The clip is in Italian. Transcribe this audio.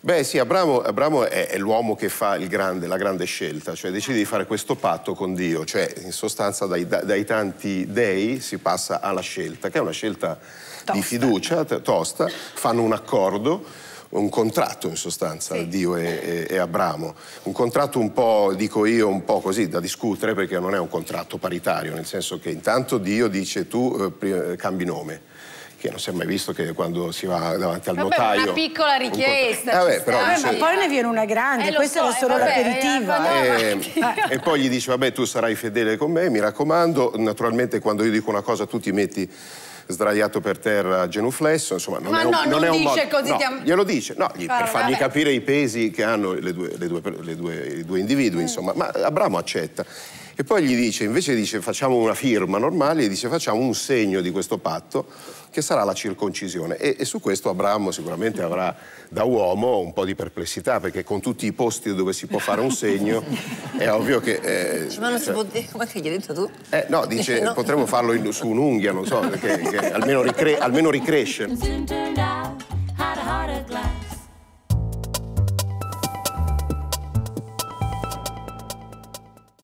Beh sì, Abramo, Abramo è, è l'uomo che fa grande, la grande scelta, cioè decide di fare questo patto con Dio, cioè in sostanza dai, dai tanti dei si passa alla scelta, che è una scelta tosta. di fiducia, tosta, fanno un accordo, un contratto in sostanza, sì. Dio e, e, e, Abramo. Un contratto un po', dico io, un po' così da discutere perché non è un contratto paritario, nel senso che intanto Dio dice tu eh, eh cambi nome che non si è mai visto che quando si va davanti al vabbè, notaio... una piccola richiesta. Un eh, vabbè, però, vabbè, dice... Ma poi ne viene una grande, eh, questa so, era solo l'aperitiva. Eh, eh, eh e, poi gli dice, vabbè, tu sarai fedele con me, mi raccomando. Naturalmente quando io dico una cosa tu ti metti sdraiato per terra genuflesso, insomma non Ma è un, no, non, non è un dice modo, così no, ti am... glielo dice, no, gli, Parla, per fargli vabbè. capire i pesi che hanno le due, le due, le due, i due individui, mm. insomma, ma Abramo accetta e poi gli dice, invece dice facciamo una firma normale, gli dice facciamo un segno di questo patto che sarà la circoncisione. E, e, su questo Abramo sicuramente avrà da uomo un po' di perplessità, perché con tutti i posti dove si può fare un segno è ovvio che... Eh, ma non si cioè può dire, come che gli hai detto tu? Eh, no, dice no. potremmo farlo in, su un'unghia, non so, perché, che almeno, ricre, almeno ricresce.